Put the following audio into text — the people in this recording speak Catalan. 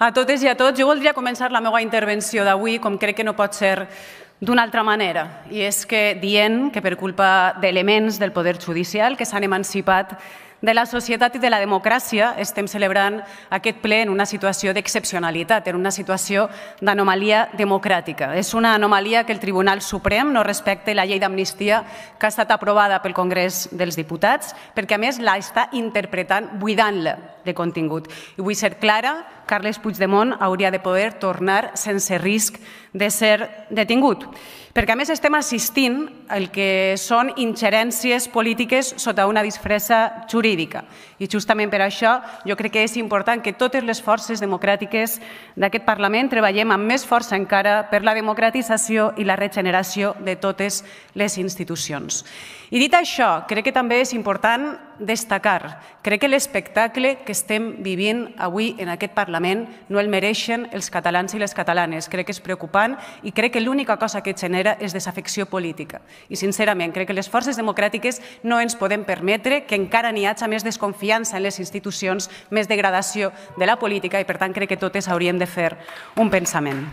A totes i a tots, jo voldria començar la meva intervenció d'avui, com crec que no pot ser d'una altra manera, i és que dient que per culpa d'elements del poder judicial que s'han emancipat de la societat i de la democràcia estem celebrant aquest ple en una situació d'excepcionalitat, en una situació d'anomalia democràtica. És una anomalia que el Tribunal Suprem no respecte la llei d'amnistia que ha estat aprovada pel Congrés dels Diputats, perquè a més la està interpretant buidant-la de contingut. I vull ser clara, Carles Puigdemont hauria de poder tornar sense risc de ser detingut. Perquè a més estem assistint al que són ingerències polítiques sota una disfressa jurídica jurídica. I justament per això jo crec que és important que totes les forces democràtiques d'aquest Parlament treballem amb més força encara per la democratització i la regeneració de totes les institucions. I dit això, crec que també és important destacar. Crec que l'espectacle que estem vivint avui en aquest Parlament no el mereixen els catalans i les catalanes. Crec que és preocupant i crec que l'única cosa que genera és desafecció política. I, sincerament, crec que les forces democràtiques no ens podem permetre que encara n'hi hagi més desconfiança en les institucions, més degradació de la política i, per tant, crec que totes hauríem de fer un pensament.